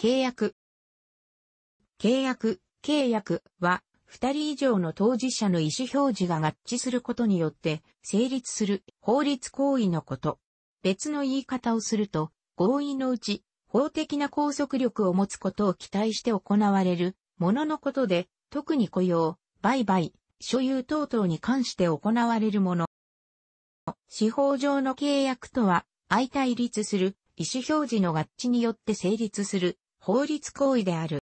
契約。契約、契約は、二人以上の当事者の意思表示が合致することによって成立する法律行為のこと。別の言い方をすると、合意のうち法的な拘束力を持つことを期待して行われるもののことで、特に雇用、売買、所有等々に関して行われるもの。司法上の契約とは、相対立する意思表示の合致によって成立する法律行為である。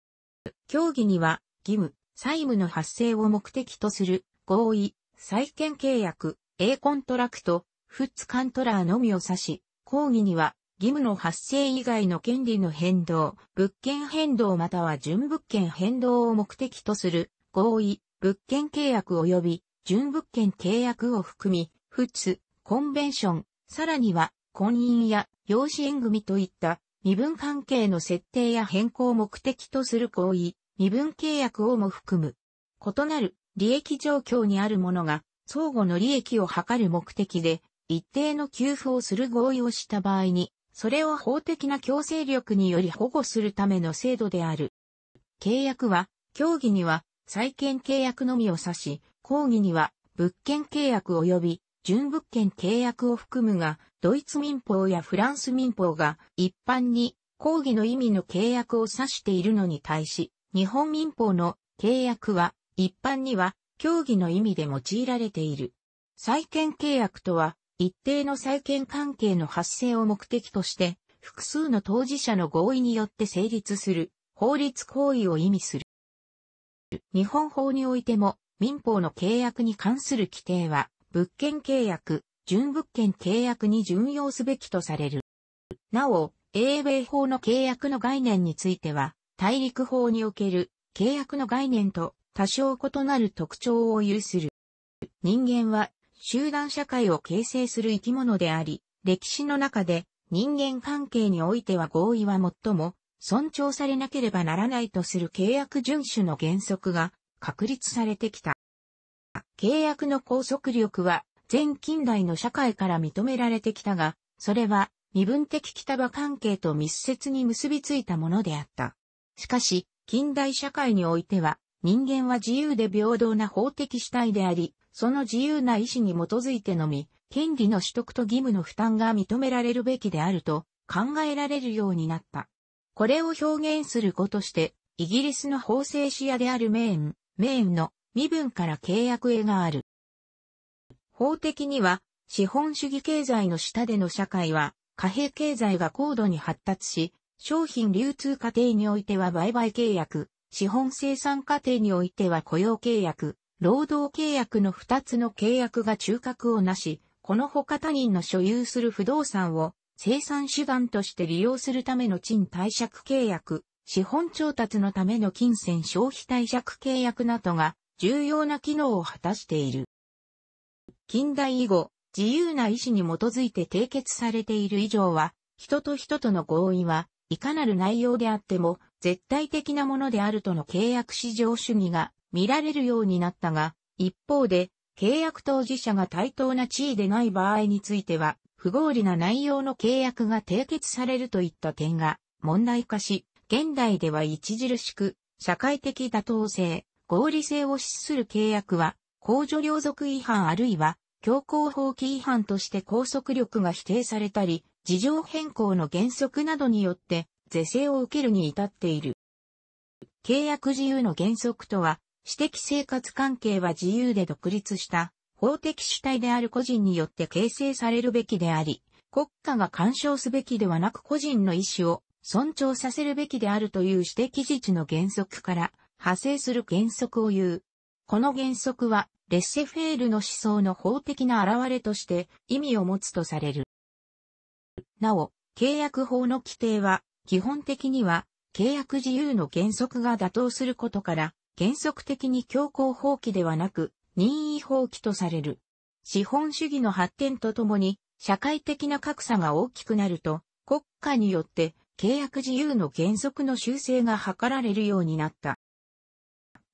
協議には、義務、債務の発生を目的とする、合意、債権契約、A コントラクト、フッツカントラーのみを指し、抗議には、義務の発生以外の権利の変動、物件変動または準物件変動を目的とする、合意、物件契約及び、準物件契約を含み、フッツ、コンベンション、さらには、婚姻や養子縁組といった身分関係の設定や変更を目的とする行為、身分契約をも含む。異なる利益状況にあるものが相互の利益を図る目的で一定の給付をする合意をした場合に、それを法的な強制力により保護するための制度である。契約は、協議には債権契約のみを指し、抗議には物件契約及び純物件契約を含むが、ドイツ民法やフランス民法が一般に抗議の意味の契約を指しているのに対し、日本民法の契約は一般には協議の意味で用いられている。債権契約とは、一定の債権関係の発生を目的として、複数の当事者の合意によって成立する法律行為を意味する。日本法においても民法の契約に関する規定は物件契約、準物件契約に準用すべきとされる。なお、英米法の契約の概念については、大陸法における契約の概念と多少異なる特徴を有する。人間は集団社会を形成する生き物であり、歴史の中で人間関係においては合意は最も尊重されなければならないとする契約遵守の原則が確立されてきた。契約の拘束力は、全近代の社会から認められてきたが、それは、身分的北場関係と密接に結びついたものであった。しかし、近代社会においては、人間は自由で平等な法的主体であり、その自由な意思に基づいてのみ、権利の取得と義務の負担が認められるべきであると考えられるようになった。これを表現する語として、イギリスの法制視野であるメーン、メーンの身分から契約へがある。法的には、資本主義経済の下での社会は、貨幣経済が高度に発達し、商品流通過程においては売買契約、資本生産過程においては雇用契約、労働契約の2つの契約が中核をなし、この他他人の所有する不動産を生産手段として利用するための賃貸借契約、資本調達のための金銭消費貸借契約などが重要な機能を果たしている。近代以後、自由な意思に基づいて締結されている以上は、人と人との合意は、いかなる内容であっても、絶対的なものであるとの契約至上主義が見られるようになったが、一方で、契約当事者が対等な地位でない場合については、不合理な内容の契約が締結されるといった点が問題化し、現代では著しく社会的妥当性、合理性を失する契約は、公助領俗違反あるいは、強行法規違反として拘束力が否定されたり、事情変更の原則などによって、是正を受けるに至っている。契約自由の原則とは、私的生活関係は自由で独立した法的主体である個人によって形成されるべきであり、国家が干渉すべきではなく個人の意思を尊重させるべきであるという私的自治の原則から派生する原則を言う。この原則は、レッシェフェールの思想の法的な現れとして意味を持つとされる。なお、契約法の規定は、基本的には、契約自由の原則が妥当することから、原則的に強行放棄ではなく、任意放棄とされる。資本主義の発展とともに、社会的な格差が大きくなると、国家によって契約自由の原則の修正が図られるようになった。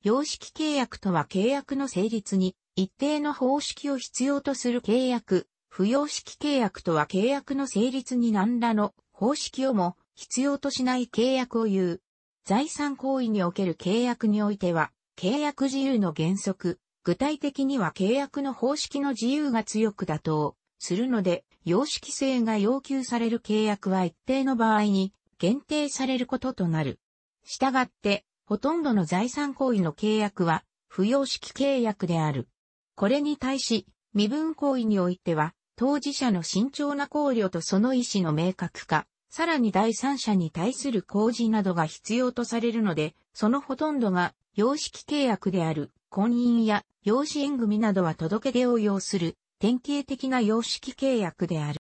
様式契約とは契約の成立に一定の方式を必要とする契約、不様式契約とは契約の成立に何らの方式をも必要としない契約を言う。財産行為における契約においては、契約自由の原則、具体的には契約の方式の自由が強く妥当するので、様式性が要求される契約は一定の場合に限定されることとなる。したがって、ほとんどの財産行為の契約は、不要式契約である。これに対し、身分行為においては、当事者の慎重な考慮とその意思の明確化、さらに第三者に対する公示などが必要とされるので、そのほとんどが、様式契約である、婚姻や養子縁組などは届け出を要する、典型的な様式契約である。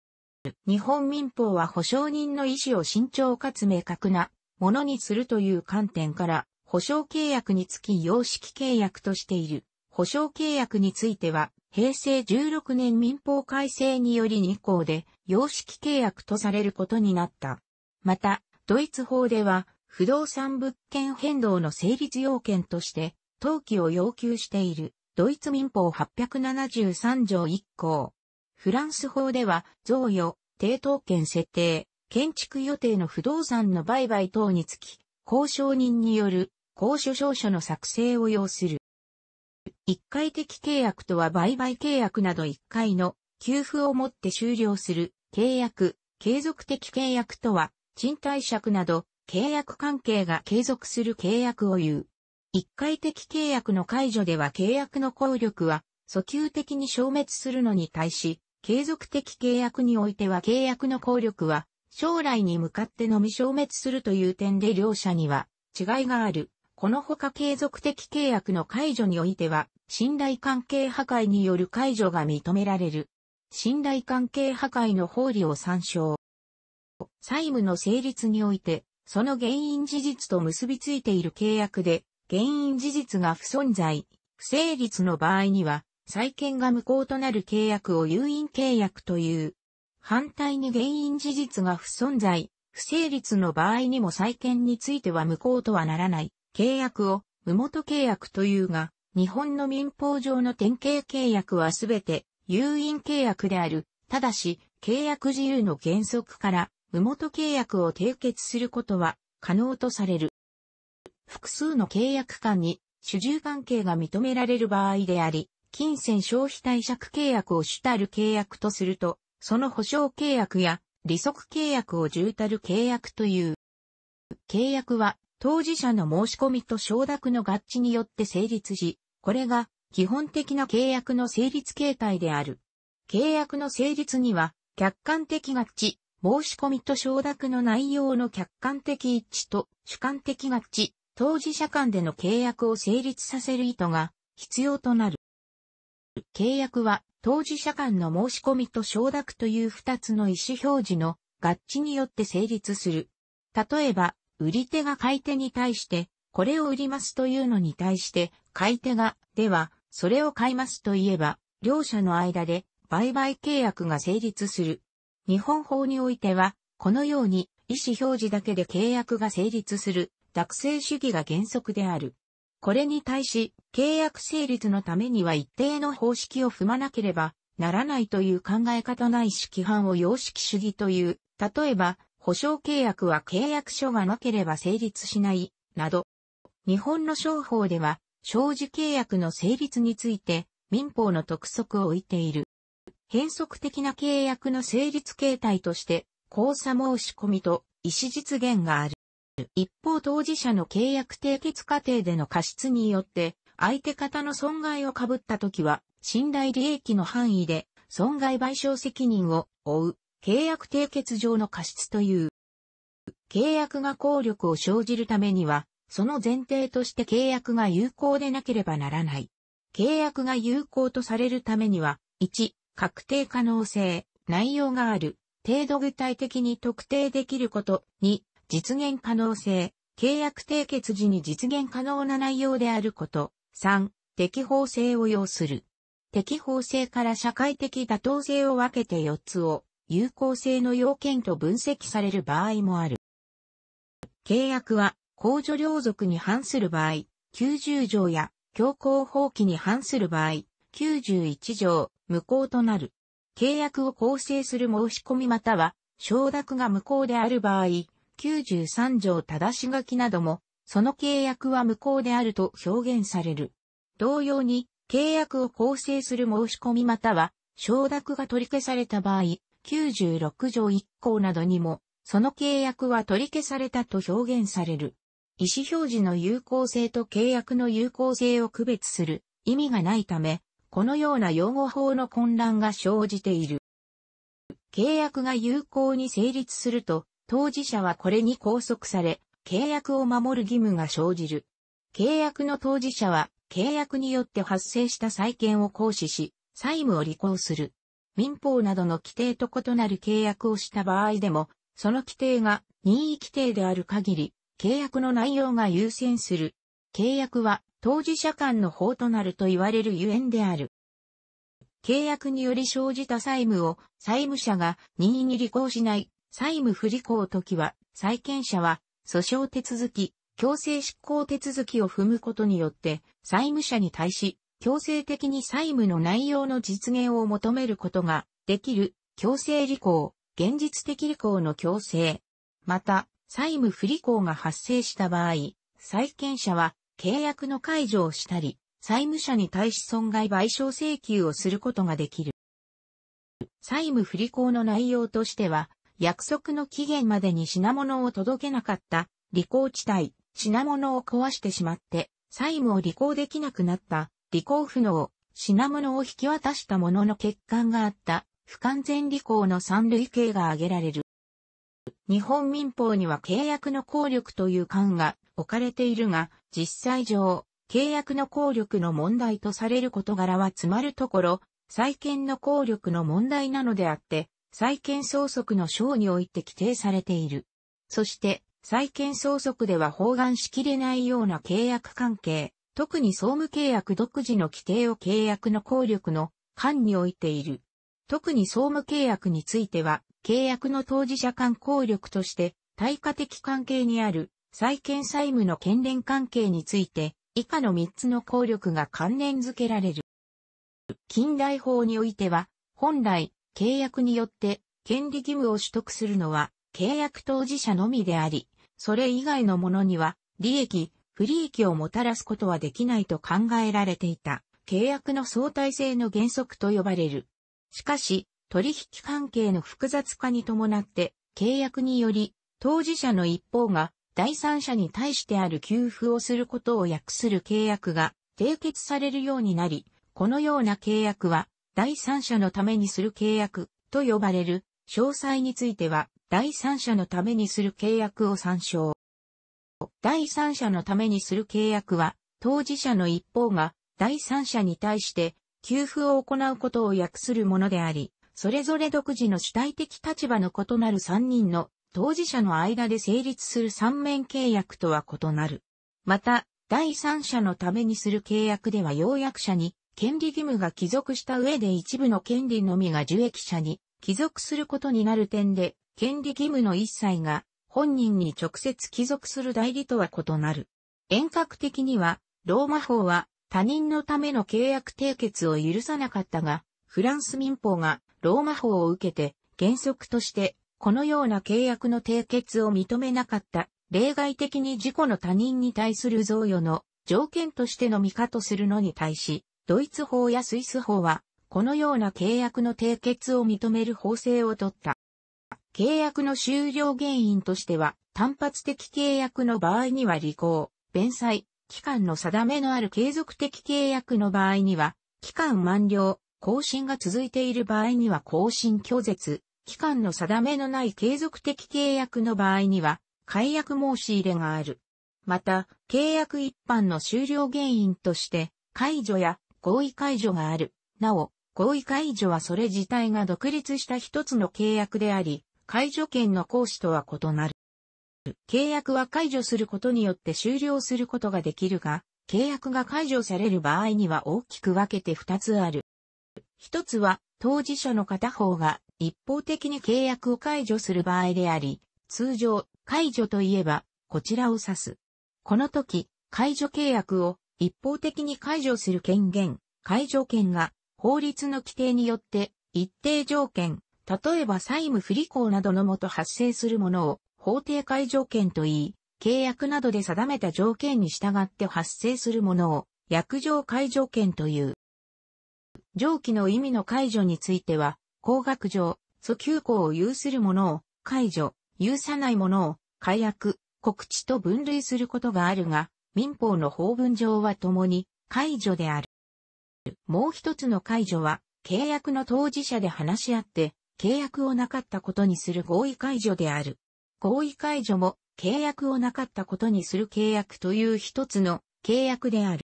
日本民法は保証人の意思を慎重かつ明確なものにするという観点から、保証契約につき様式契約としている。保証契約については、平成16年民法改正により2項で、様式契約とされることになった。また、ドイツ法では、不動産物件変動の成立要件として、登記を要求している、ドイツ民法873条1項。フランス法では、贈与、抵当権設定、建築予定の不動産の売買等につき、交渉人による公所証書の作成を要する。一回的契約とは売買契約など一回の給付をもって終了する契約、継続的契約とは賃貸借など契約関係が継続する契約を言う。一回的契約の解除では契約の効力は訴求的に消滅するのに対し、継続的契約においては契約の効力は将来に向かってのみ消滅するという点で両者には違いがある。このほか継続的契約の解除においては、信頼関係破壊による解除が認められる。信頼関係破壊の法理を参照。債務の成立において、その原因事実と結びついている契約で、原因事実が不存在、不成立の場合には、債権が無効となる契約を誘引契約という。反対に原因事実が不存在、不成立の場合にも債権については無効とはならない。契約を無元契約というが、日本の民法上の典型契約はすべて有印契約である。ただし、契約自由の原則から無元契約を締結することは可能とされる。複数の契約間に主従関係が認められる場合であり、金銭消費対借契約を主たる契約とすると、その保証契約や利息契約を重たる契約という。契約は当事者の申し込みと承諾の合致によって成立し、これが基本的な契約の成立形態である。契約の成立には、客観的合致、申し込みと承諾の内容の客観的一致と主観的合致、当事者間での契約を成立させる意図が必要となる。契約は当事者間の申し込みと承諾という二つの意思表示の合致によって成立する。例えば、売り手が買い手に対して、これを売りますというのに対して、買い手が、では、それを買いますといえば、両者の間で売買契約が成立する。日本法においては、このように意思表示だけで契約が成立する、学生主義が原則である。これに対し、契約成立のためには一定の方式を踏まなければならないという考え方ないし規範を様式主義という、例えば、保証契約は契約書がなければ成立しない、など。日本の商法では、商事契約の成立について、民法の特則を置いている。変則的な契約の成立形態として、交差申し込みと意思実現がある。一方当事者の契約締結過程での過失によって、相手方の損害を被った時は、信頼利益の範囲で損害賠償責任を負う。契約締結上の過失という。契約が効力を生じるためには、その前提として契約が有効でなければならない。契約が有効とされるためには、1、確定可能性、内容がある、程度具体的に特定できること、2、実現可能性、契約締結時に実現可能な内容であること、3、適法性を要する。適法性から社会的妥当性を分けて4つを有効性の要件と分析される場合もある。契約は、公助領属に反する場合、90条や、強行放棄に反する場合、91条、無効となる。契約を構成する申し込みまたは、承諾が無効である場合、93条正し書きなども、その契約は無効であると表現される。同様に、契約を構成する申し込みまたは、承諾が取り消された場合、96条1項などにも、その契約は取り消されたと表現される。意思表示の有効性と契約の有効性を区別する意味がないため、このような用語法の混乱が生じている。契約が有効に成立すると、当事者はこれに拘束され、契約を守る義務が生じる。契約の当事者は、契約によって発生した債権を行使し、債務を履行する。民法などの規定と異なる契約をした場合でも、その規定が任意規定である限り、契約の内容が優先する。契約は当事者間の法となると言われるゆえんである。契約により生じた債務を債務者が任意に履行しない債務不履行時は、債権者は訴訟手続き、強制執行手続きを踏むことによって債務者に対し強制的に債務の内容の実現を求めることができる強制履行、現実的履行の強制。また、債務不履行が発生した場合、債権者は契約の解除をしたり、債務者に対し損害賠償請求をすることができる。債務不履行の内容としては、約束の期限までに品物を届けなかった、履行地帯、品物を壊してしまって、債務を履行できなくなった、履行不能、品物を引き渡したものの欠陥があった、不完全履行の三類型が挙げられる。日本民法には契約の効力という感が置かれているが、実際上、契約の効力の問題とされる事柄は詰まるところ、債権の効力の問題なのであって、債権相続の章において規定されている。そして、債権相続では包含しきれないような契約関係、特に総務契約独自の規定を契約の効力の間に置いている。特に総務契約については、契約の当事者間効力として、対価的関係にある、債権債務の権連関係について、以下の3つの効力が関連付けられる。近代法においては、本来、契約によって、権利義務を取得するのは、契約当事者のみであり、それ以外のものには、利益、不利益をもたらすことはできないと考えられていた、契約の相対性の原則と呼ばれる。しかし、取引関係の複雑化に伴って、契約により、当事者の一方が、第三者に対してある給付をすることを訳する契約が締結されるようになり、このような契約は、第三者のためにする契約と呼ばれる、詳細については、第三者のためにする契約を参照。第三者のためにする契約は、当事者の一方が第三者に対して給付を行うことを訳するものであり、それぞれ独自の主体的立場の異なる3人の当事者の間で成立する三面契約とは異なる。また、第三者のためにする契約では要約者に権利義務が帰属した上で一部の権利のみが受益者に帰属することになる点で、権利義務の一切が本人に直接帰属する代理とは異なる。遠隔的には、ローマ法は他人のための契約締結を許さなかったが、フランス民法がローマ法を受けて原則としてこのような契約の締結を認めなかった例外的に自己の他人に対する贈与の条件としての見方とするのに対し、ドイツ法やスイス法はこのような契約の締結を認める法制をとった。契約の終了原因としては、単発的契約の場合には履行、弁済、期間の定めのある継続的契約の場合には、期間満了、更新が続いている場合には更新拒絶、期間の定めのない継続的契約の場合には、解約申し入れがある。また、契約一般の終了原因として、解除や合意解除がある。なお、合意解除はそれ自体が独立した一つの契約であり、解除権の行使とは異なる。契約は解除することによって終了することができるが、契約が解除される場合には大きく分けて2つある。1つは、当事者の片方が一方的に契約を解除する場合であり、通常、解除といえば、こちらを指す。この時、解除契約を一方的に解除する権限、解除権が法律の規定によって一定条件、例えば債務不履行などのもと発生するものを法定解除権と言い、契約などで定めた条件に従って発生するものを約定解除権という。上記の意味の解除については、高額上、訴求項を有するものを解除、有さないものを解約、告知と分類することがあるが、民法の法文上は共に解除である。もう一つの解除は、契約の当事者で話し合って、契約をなかったことにする合意解除である。合意解除も契約をなかったことにする契約という一つの契約である。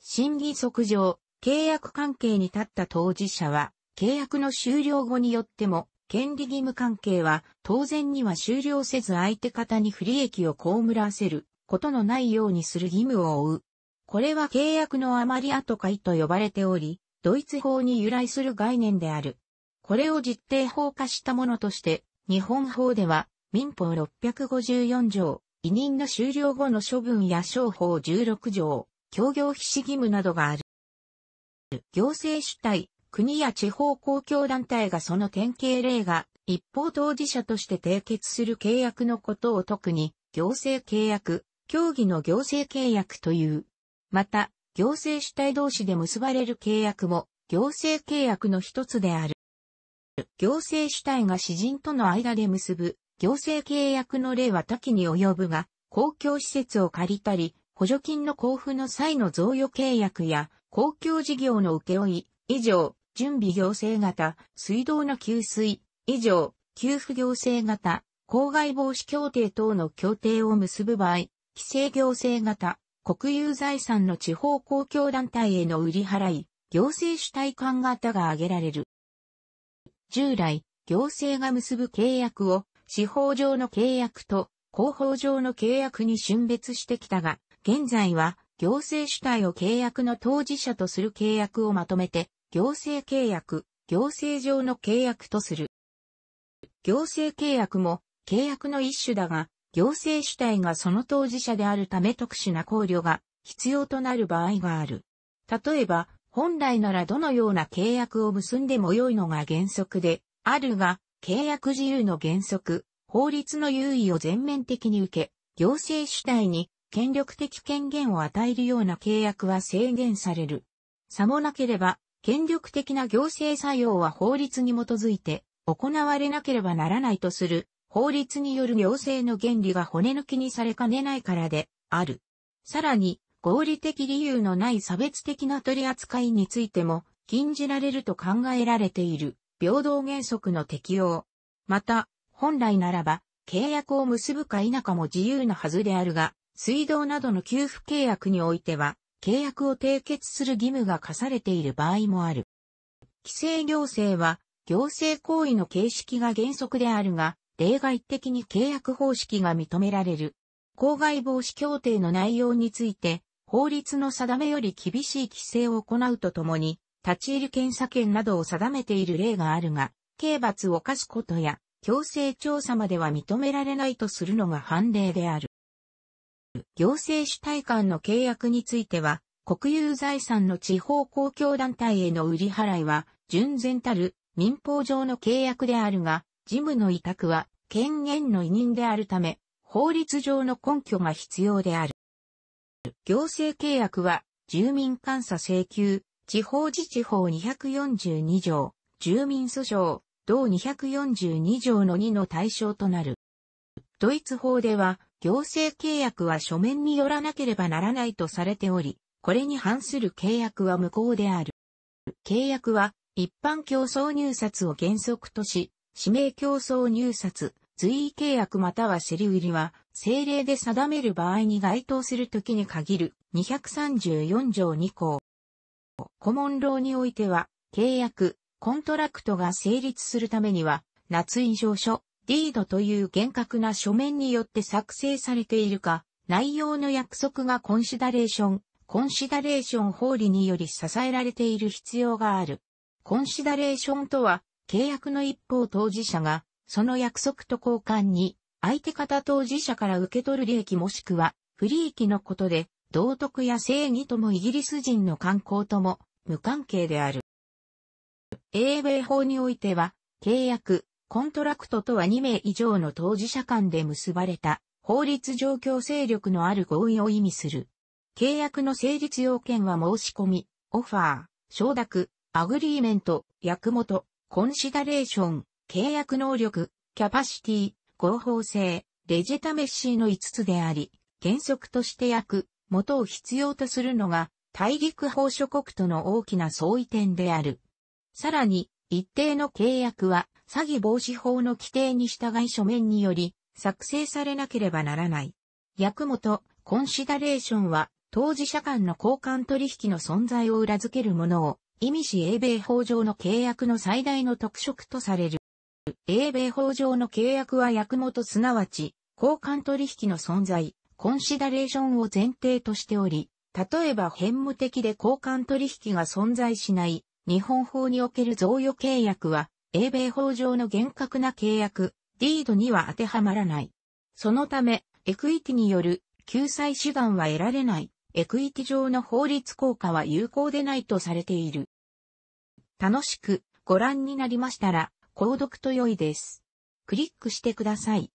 審議則上、契約関係に立った当事者は、契約の終了後によっても、権利義務関係は当然には終了せず相手方に不利益を被らせることのないようにする義務を負う。これは契約のあまり後いと呼ばれており、ドイツ法に由来する概念である。これを実定法化したものとして、日本法では民法654条、委任の終了後の処分や商法16条、協業必死義務などがある。行政主体、国や地方公共団体がその典型例が一方当事者として締結する契約のことを特に行政契約、協議の行政契約という。また、行政主体同士で結ばれる契約も行政契約の一つである。行政主体が詩人との間で結ぶ行政契約の例は多岐に及ぶが、公共施設を借りたり、補助金の交付の際の贈与契約や、公共事業の請負、以上、準備行政型、水道の給水、以上、給付行政型、公害防止協定等の協定を結ぶ場合、規制行政型、国有財産の地方公共団体への売り払い、行政主体間型が挙げられる。従来、行政が結ぶ契約を、司法上の契約と広報上の契約に春別してきたが、現在は行政主体を契約の当事者とする契約をまとめて、行政契約、行政上の契約とする。行政契約も契約の一種だが、行政主体がその当事者であるため特殊な考慮が必要となる場合がある。例えば、本来ならどのような契約を結んでも良いのが原則で、あるが、契約自由の原則、法律の優位を全面的に受け、行政主体に権力的権限を与えるような契約は制限される。さもなければ、権力的な行政作用は法律に基づいて行われなければならないとする法律による行政の原理が骨抜きにされかねないからである。さらに、合理的理由のない差別的な取り扱いについても禁じられると考えられている平等原則の適用。また、本来ならば契約を結ぶか否かも自由なはずであるが、水道などの給付契約においては契約を締結する義務が課されている場合もある。規制行政は行政行為の形式が原則であるが、例外的に契約方式が認められる。公害防止協定の内容について、法律の定めより厳しい規制を行うとともに、立ち入り検査権などを定めている例があるが、刑罰を課すことや、強制調査までは認められないとするのが判例である。行政主体間の契約については、国有財産の地方公共団体への売り払いは、純然たる民法上の契約であるが、事務の委託は権限の委任であるため、法律上の根拠が必要である。行政契約は、住民監査請求、地方自治法242条、住民訴訟、同242条の2の対象となる。ドイツ法では、行政契約は書面によらなければならないとされており、これに反する契約は無効である。契約は、一般競争入札を原則とし、指名競争入札、随意契約または競り売りは、政令で定める場合に該当するときに限る234条2項。ンローにおいては、契約、コントラクトが成立するためには、夏印象書、ディードという厳格な書面によって作成されているか、内容の約束がコンシダレーション、コンシダレーション法理により支えられている必要がある。コンシダレーションとは、契約の一方当事者がその約束と交換に、相手方当事者から受け取る利益もしくは、不利益のことで、道徳や正義ともイギリス人の観光とも無関係である。英米法においては、契約、コントラクトとは2名以上の当事者間で結ばれた法律状況勢力のある合意を意味する。契約の成立要件は申し込み、オファー、承諾、アグリーメント、役元、コンシダレーション、契約能力、キャパシティ、合法性、レジェタメッシーの5つであり、原則として約、元を必要とするのが、大陸法諸国との大きな相違点である。さらに、一定の契約は、詐欺防止法の規定に従い書面により、作成されなければならない。役元、コンシダレーションは、当事者間の交換取引の存在を裏付けるものを、意味し英米法上の契約の最大の特色とされる。英米法上の契約は役元すなわち、交換取引の存在、コンシダレーションを前提としており、例えば変務的で交換取引が存在しない、日本法における贈与契約は、英米法上の厳格な契約、ディードには当てはまらない。そのため、エクイティによる救済手段は得られない、エクイティ上の法律効果は有効でないとされている。楽しくご覧になりましたら、購読と良いです。クリックしてください。